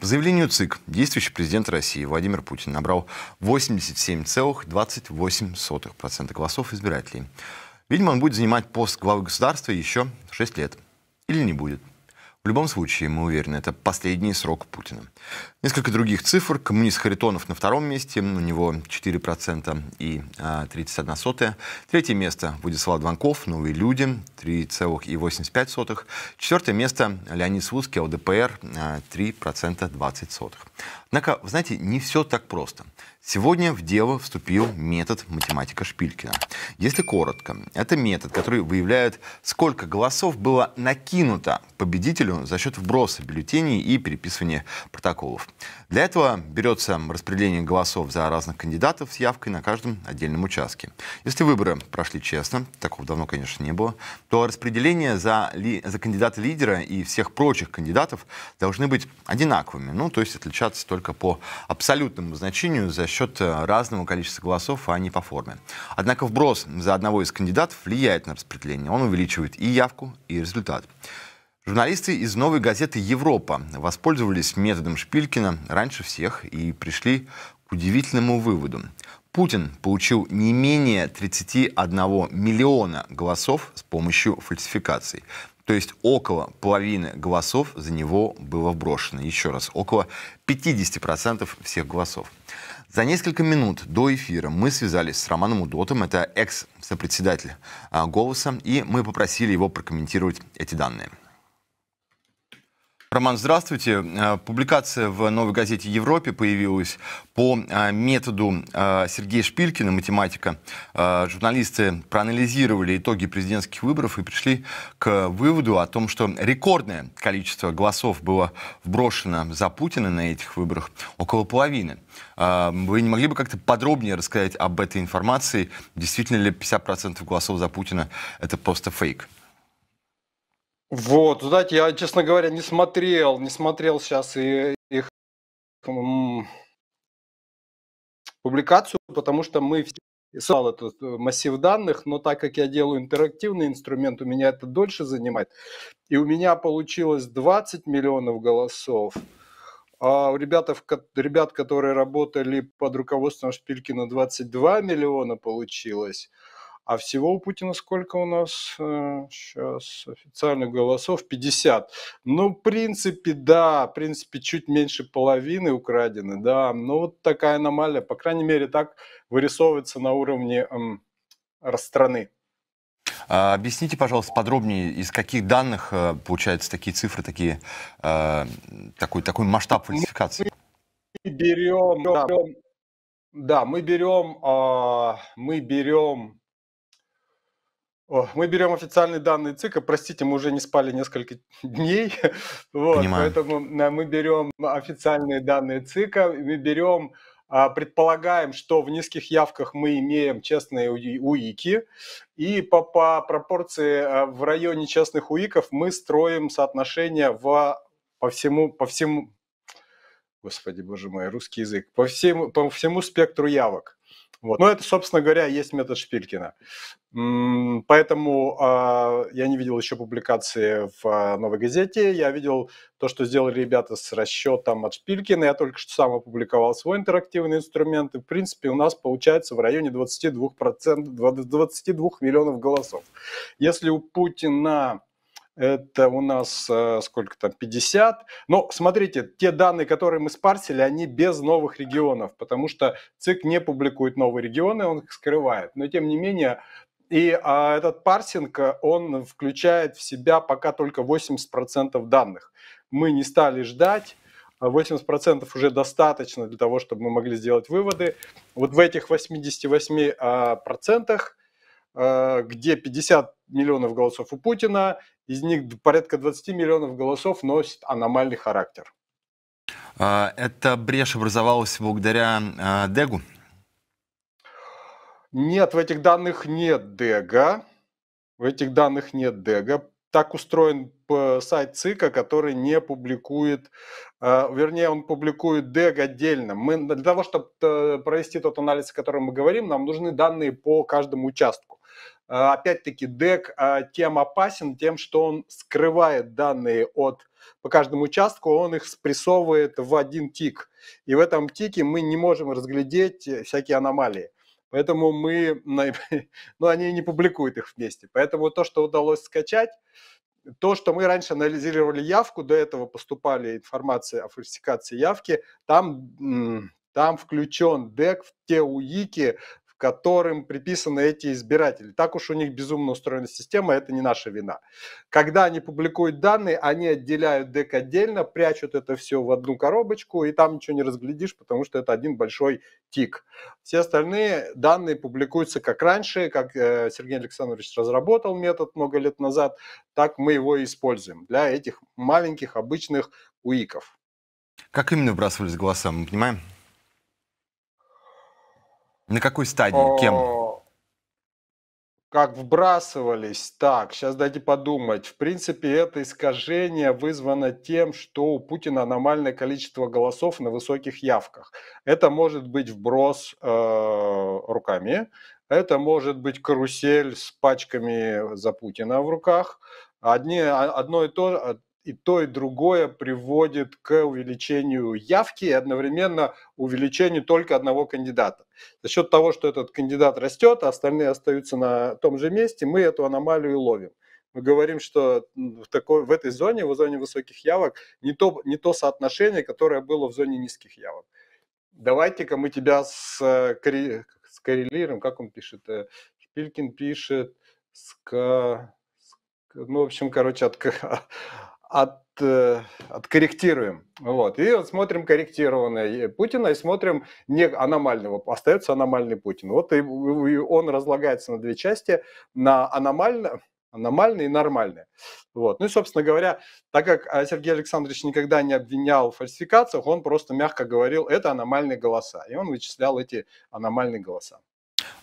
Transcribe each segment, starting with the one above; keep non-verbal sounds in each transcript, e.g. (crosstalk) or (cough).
По заявлению ЦИК, действующий президент России Владимир Путин набрал 87,28% голосов избирателей. Видимо, он будет занимать пост главы государства еще 6 лет. Или не будет. В любом случае, мы уверены, это последний срок Путина. Несколько других цифр. Коммунист Харитонов на втором месте, у него 4% и а, 31 сотая. Третье место Владислав Дванков, «Новые люди», 3,85. Четвертое место Леонид Слуцкий, ЛДПР, 3% а, 20 сотых. Однако, вы знаете, не все так просто. Сегодня в дело вступил метод математика Шпилькина. Если коротко, это метод, который выявляет, сколько голосов было накинуто победителю за счет вброса бюллетеней и переписывания протоколов. Для этого берется распределение голосов за разных кандидатов с явкой на каждом отдельном участке. Если выборы прошли честно, такого давно, конечно, не было, то распределение за, ли, за кандидата-лидера и всех прочих кандидатов должны быть одинаковыми, ну, то есть отличаться только по абсолютному значению за счет э, разного количества голосов, а не по форме. Однако вброс за одного из кандидатов влияет на распределение. Он увеличивает и явку, и результат. Журналисты из новой газеты «Европа» воспользовались методом Шпилькина раньше всех и пришли к удивительному выводу. Путин получил не менее 31 миллиона голосов с помощью фальсификаций. То есть около половины голосов за него было вброшено. Еще раз, около 50% всех голосов. За несколько минут до эфира мы связались с Романом Удотом, это экс-сопредседатель а, «Голоса», и мы попросили его прокомментировать эти данные. Роман, здравствуйте. Э, публикация в новой газете «Европе» появилась по э, методу э, Сергея Шпилькина, математика. Журналисты проанализировали итоги президентских выборов и пришли к выводу о том, что рекордное количество голосов было вброшено за Путина на этих выборах, около половины. Вы не могли бы как-то подробнее рассказать об этой информации? Действительно ли 50% голосов за Путина – это просто фейк? Вот, знаете, я, честно говоря, не смотрел, не смотрел сейчас и их публикацию, потому что мы писал этот э, массив данных, но так как я делаю интерактивный инструмент, у меня это дольше занимает. И у меня получилось 20 миллионов голосов. А у ребят, ребят, которые работали под руководством Шпилькина, 22 миллиона получилось. А всего у Путина сколько у нас сейчас э, официальных голосов? 50. Ну, в принципе, да, в принципе, чуть меньше половины украдены, да. Но ну, вот такая аномалия, по крайней мере, так вырисовывается на уровне эм, страны. А, объясните, пожалуйста, подробнее, из каких данных э, получаются такие цифры, такие, э, такой, такой масштаб фальсификации? Мы берем, да, да мы берем, э, мы берем мы берем официальные данные ЦИКа. Простите, мы уже не спали несколько дней. (laughs) Вот, поэтому мы берем официальные данные ЦИКа, мы берем а, предполагаем, что в низких явках мы имеем честные УИКи, и по, по пропорции а, в районе честных УИКов мы строим соотношение в, по всему, по всему, господи боже мой, русский язык, по всему, по всему спектру явок. Вот. Но ну, это, собственно говоря, есть метод Шпилькина. Поэтому а, я не видел еще публикации в а, «Новой газете». Я видел то, что сделали ребята с расчетом от Шпилькина. Я только что сам опубликовал свой интерактивный инструмент. И, в принципе, у нас получается в районе 22%, 22 миллионов голосов. Если у Путина это у нас э, сколько там, 50. Но смотрите, те данные, которые мы спарсили, они без новых регионов, потому что ЦИК не публикует новые регионы, он их скрывает. Но тем не менее, и а, этот парсинг, э, он включает в себя пока только 80% данных. Мы не стали ждать, 80% а уже достаточно для того, чтобы мы могли сделать выводы. Вот в этих 88%, а, э, где 50 миллионов голосов у Путина из них порядка 20 миллионов голосов носит аномальный характер. А, Эта брешь образовалась благодаря а, Дегу? Нет, в этих данных нет Дега. В этих данных нет Дега. Так устроен э, сайт ЦИКа, который не публикует, э, вернее, он публикует DEG отдельно. Мы, для того, чтобы э, провести тот анализ, о котором мы говорим, нам нужны данные по каждому участку. А, опять-таки, дек а, тем опасен тем, что он скрывает данные от по каждому участку, он их спрессовывает в один тик. И в этом тике мы не можем разглядеть э, всякие аномалии. Поэтому мы, (laughs) ну, они не публикуют их вместе. Поэтому то, что удалось скачать, то, что мы раньше анализировали явку, до этого поступали информации о фальсификации явки, там, там включен DEC в те УИКи, которым приписаны эти избиратели. Так уж у них безумно устроена система, это не наша вина. Когда они публикуют данные, они отделяют дек отдельно, прячут это все в одну коробочку, и там ничего не разглядишь, потому что это один большой тик. Все остальные данные публикуются как раньше, как э, Сергей Александрович разработал метод много лет назад, так мы его и используем для этих маленьких обычных уиков. Как именно вбрасывались голоса, мы понимаем? На какой стадии? Кем? Как вбрасывались? Так, сейчас дайте подумать. В принципе, это искажение вызвано тем, что у Путина аномальное количество голосов на высоких явках. Это может быть вброс э, руками, это может быть карусель с пачками за Путина в руках. Одни, а, одно и то, же и то, и другое приводит к увеличению явки и одновременно увеличению только одного кандидата. За счет того, что этот кандидат растет, а остальные остаются на том же месте, мы эту аномалию ловим. Мы говорим, что в, такой, в этой зоне, в зоне высоких явок, не то, не то соотношение, которое было в зоне низких явок. Давайте-ка мы тебя с, э, корре, скоррелируем, как он пишет, э, Шпилькин пишет, с, ну, в общем, короче, от, (laughs) от, э, откорректируем. Вот. И вот смотрим корректированное Путина и смотрим не аномального. Остается аномальный Путин. Вот и, и он разлагается на две части. На аномально, аномальное и нормальное. Вот. Ну и, собственно говоря, так как э, Сергей Александрович никогда не обвинял в фальсификациях, он просто мягко говорил, это аномальные голоса. И он вычислял эти аномальные голоса.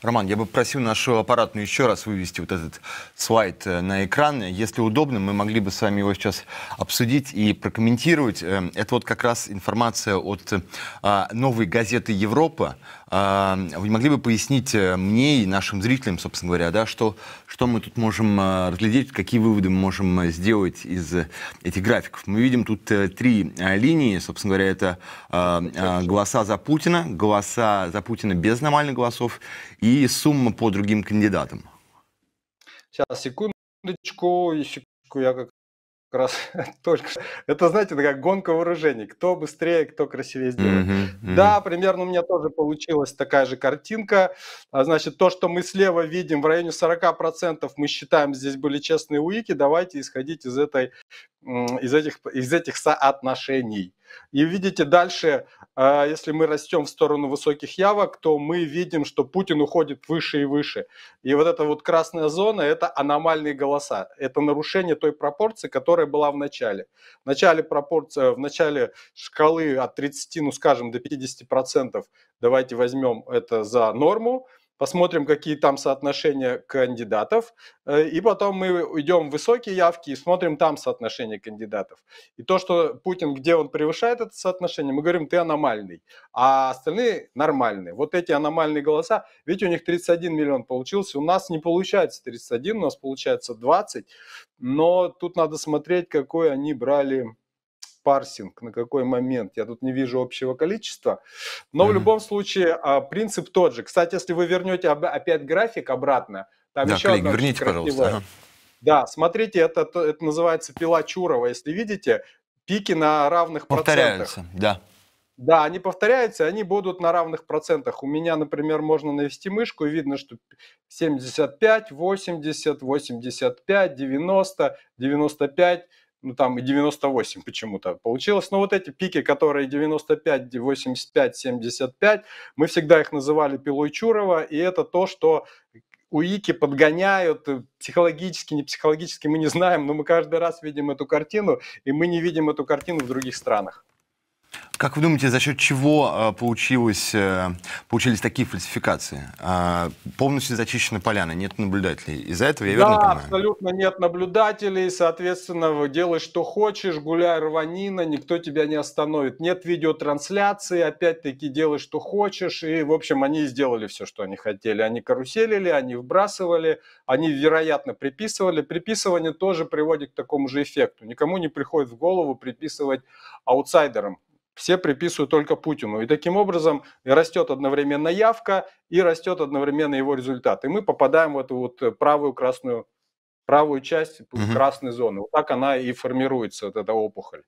Роман, я бы просил нашу аппаратную еще раз вывести вот этот слайд э, на экран. Если удобно, мы могли бы с вами его сейчас обсудить и прокомментировать. Эм, это вот как раз информация от э, а, новой газеты «Европа», а, вы могли бы пояснить э, мне и нашим зрителям, собственно говоря, да, что, что мы тут можем э, разглядеть, какие выводы мы можем э, сделать из этих графиков? Мы видим тут три линии, собственно говоря, это голоса за Путина, голоса за Путина без нормальных голосов и сумма по другим кандидатам. Сейчас, секундочку, секундочку, я как как раз (laughs) только что. Это, знаете, такая гонка вооружений. Кто быстрее, кто красивее сделает. Mm-hmm, mm-hmm. Да, примерно у меня тоже получилась такая же картинка. А, значит, то, что мы слева видим в районе 40%, мы считаем, здесь были честные уики. Давайте исходить из этой из этих, из этих соотношений. И видите дальше, а, если мы растем в сторону высоких явок, то мы видим, что Путин уходит выше и выше. И вот эта вот красная зона – это аномальные голоса. Это нарушение той пропорции, которая была в начале. В начале, пропорция, в начале шкалы от 30, ну скажем, до 50%, давайте возьмем это за норму – посмотрим, какие там соотношения кандидатов, э, и потом мы уйдем в высокие явки и смотрим там соотношение кандидатов. И то, что Путин, где он превышает это соотношение, мы говорим, ты аномальный, а остальные нормальные. Вот эти аномальные голоса, ведь у них 31 миллион получился, у нас не получается 31, у нас получается 20, но тут надо смотреть, какой они брали парсинг, на какой момент. Я тут не вижу общего количества. Но в любом случае а, принцип тот же. Кстати, если вы вернете опять график обратно, там да, еще коллеги, одна верните, пожалуйста. Ага. Да, смотрите, это, это называется пила Чурова. Если видите, пики на равных Повторяются, процентах. да. Да, они повторяются, они будут на равных процентах. У меня, например, можно навести мышку, и видно, что 75, 80, 85, 90, 95, ну там и 98 почему-то получилось. Но вот эти пики, которые 95, 85, 75, мы всегда их называли пилой Чурова, и это то, что УИКи подгоняют э, психологически, не психологически, мы не знаем, но мы каждый раз видим эту картину, и мы не видим эту картину в других странах. Как вы думаете, за счет чего э, получилось, э, получились такие фальсификации? А, полностью зачищены поляны, нет наблюдателей. Из-за этого я да, верно понимаю? абсолютно нет наблюдателей. Соответственно, делай что хочешь, гуляй рванина, никто тебя не остановит. Нет видеотрансляции, опять-таки делай что хочешь. И, в общем, они сделали все, что они хотели. Они каруселили, они вбрасывали, они, вероятно, приписывали. Приписывание тоже приводит к такому же эффекту. Никому не приходит в голову приписывать аутсайдерам все приписывают только Путину. И таким образом растет одновременно явка и растет одновременно его результат. И мы попадаем в эту вот правую красную правую часть угу. красной зоны. Вот так она и формируется, вот эта опухоль.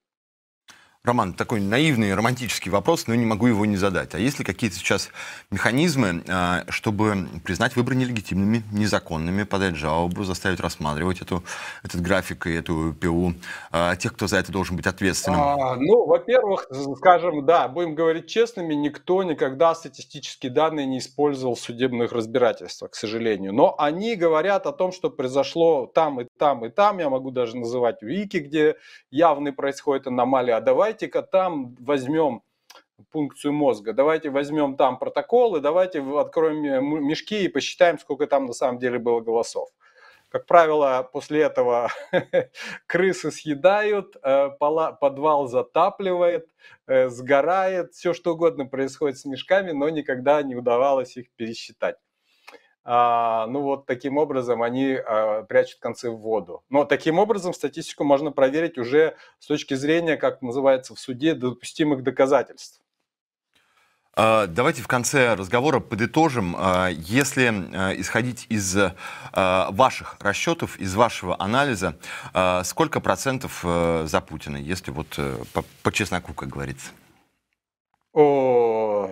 Роман, такой наивный, романтический вопрос, но не могу его не задать. А есть ли какие-то сейчас механизмы, а, чтобы признать выборы нелегитимными, незаконными, подать жалобу, заставить рассматривать эту, этот график и эту ПУ, а, тех, кто за это должен быть ответственным? А, ну, во-первых, скажем, да, будем говорить честными, никто никогда статистические данные не использовал в судебных разбирательствах, к сожалению. Но они говорят о том, что произошло там и там и там, я могу даже называть вики, где явный происходит аномалия, а давайте-ка там возьмем пункцию мозга, давайте возьмем там протоколы, давайте откроем э, мешки и посчитаем, сколько там на самом деле было голосов. Как правило, после этого (laughs) крысы съедают, э, подвал затапливает, э, сгорает, все что угодно происходит с мешками, но никогда не удавалось их пересчитать. А, ну вот таким образом они а, прячут концы в воду. Но таким образом статистику можно проверить уже с точки зрения, как называется в суде, допустимых доказательств. А, давайте в конце разговора подытожим. Если исходить из ваших расчетов, из вашего анализа, сколько процентов э, за Путина, если вот э, по, по чесноку, как говорится? О,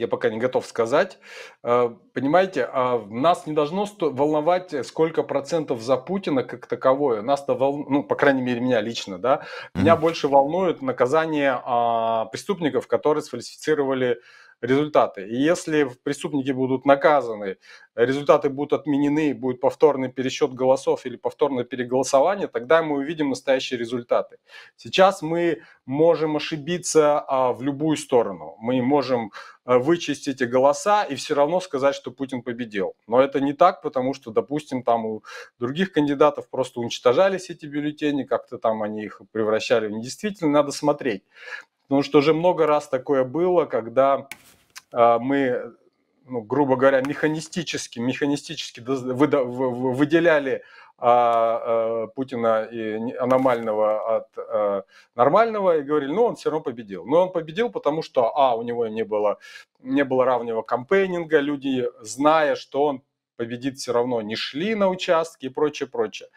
я пока не готов сказать. Э, понимаете, а нас не должно волновать, э, сколько процентов за Путина как таковое. Нас-то волнует, ну, по крайней мере, меня лично, да. Меня mm-hmm. больше волнует наказание а, преступников, которые сфальсифицировали результаты. И если преступники будут наказаны, результаты будут отменены, будет повторный пересчет голосов или повторное переголосование, тогда мы увидим настоящие результаты. Сейчас мы можем ошибиться а, в любую сторону. Мы можем а, вычистить эти голоса и все равно сказать, что Путин победил. Но это не так, потому что, допустим, там у других кандидатов просто уничтожались эти бюллетени, как-то там они их превращали в недействительные. Надо смотреть. Потому ну что уже много раз такое было, когда а, мы, ну, грубо говоря, механистически, механистически выделяли а, а, Путина и аномального от нормального и говорили, ну он все равно победил. Но он победил, потому что, а, у него не было, не было равнего кампейнинга, люди, зная, что он победит все равно, не шли на участки и прочее, прочее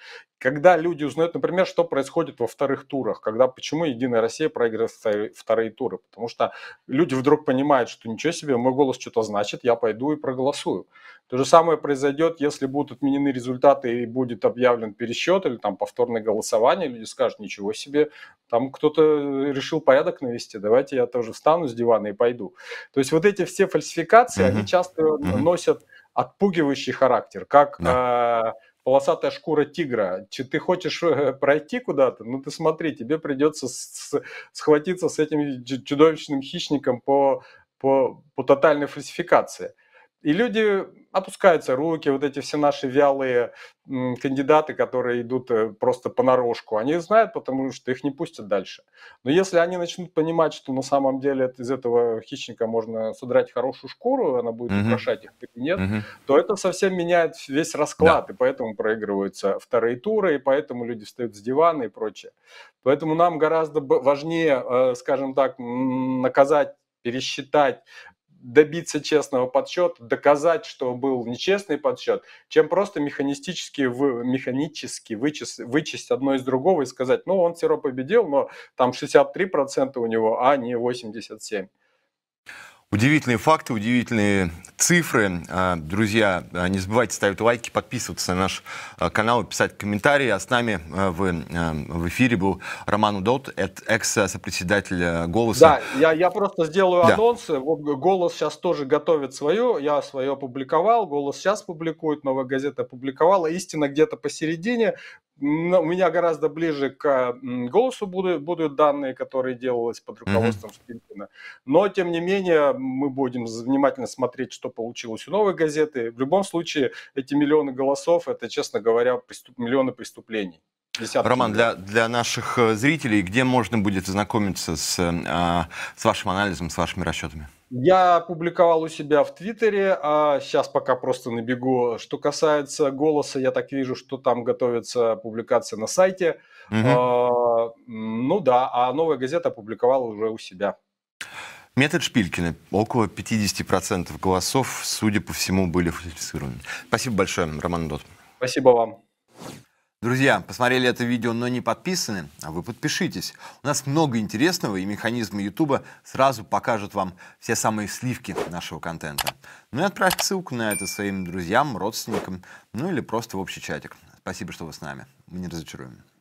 когда люди узнают, например, что происходит во вторых турах, когда почему Единая Россия проигрывает вторые туры, потому что люди вдруг понимают, что ничего себе, мой голос что-то значит, я пойду и проголосую. То же самое произойдет, если будут отменены результаты и будет объявлен пересчет или там повторное голосование, люди скажут, ничего себе, там кто-то решил порядок навести, давайте я тоже встану с дивана и пойду. То есть вот эти все фальсификации, mm-hmm. они часто mm-hmm. носят отпугивающий характер, как... Yeah. Э- а, полосатая шкура тигра. Ты хочешь э, пройти куда-то, ну ты смотри, тебе придется схватиться с этим чудовищным хищником по, по, по тотальной фальсификации. И люди опускаются руки, вот эти все наши вялые кандидаты, которые идут э, просто по понарошку, они знают, потому что их не пустят дальше. Но если они начнут понимать, что на самом деле из этого хищника можно содрать хорошую шкуру, она будет угу. украшать их кабинет, угу. то это совсем меняет весь расклад, да. и поэтому проигрываются вторые туры, и поэтому люди встают с дивана и прочее. Поэтому нам гораздо важнее, э, скажем так, наказать пересчитать, добиться честного подсчета, доказать, что был нечестный подсчет, чем просто механистически, вы, механически вычесть, вычесть одно из другого и сказать, ну, он все равно победил, но там 63% у него, а не 87%. Удивительные факты, удивительные цифры. А, друзья, а, не забывайте ставить лайки, подписываться на наш а, канал, писать комментарии. А с нами в, в эфире был Роман Удот, экс-сопредседатель «Голоса». Да, я, я просто сделаю да. анонс. Вот «Голос» сейчас тоже готовит свое. Я свое опубликовал, «Голос» сейчас публикует, «Новая газета» опубликовала. Истина где-то посередине. Но у меня гораздо ближе к голосу будут, будут данные, которые делалось под руководством mm-hmm. Шпилькина. Но, тем не менее, мы будем внимательно смотреть, что получилось у новой газеты. В любом случае, эти миллионы голосов, это, честно говоря, преступ... миллионы преступлений. Десятки Роман, для, для наших э, зрителей, где можно будет ознакомиться с, э, а, с вашим анализом, с вашими расчетами? Я публиковал у себя в Твиттере, а сейчас пока просто набегу. Что касается голоса, я так вижу, что там готовится публикация на сайте. Угу. А, ну да, а новая газета опубликовала уже у себя. Метод Шпилькина. Около 50% голосов, судя по всему, были фальсифицированы. Спасибо большое, Роман Дот. Спасибо вам. Друзья, посмотрели это видео, но не подписаны, а вы подпишитесь. У нас много интересного, и механизмы Ютуба сразу покажут вам все самые сливки нашего контента. Ну и отправьте ссылку на это своим друзьям, родственникам, ну или просто в общий чатик. Спасибо, что вы с нами. Мы не разочаруем.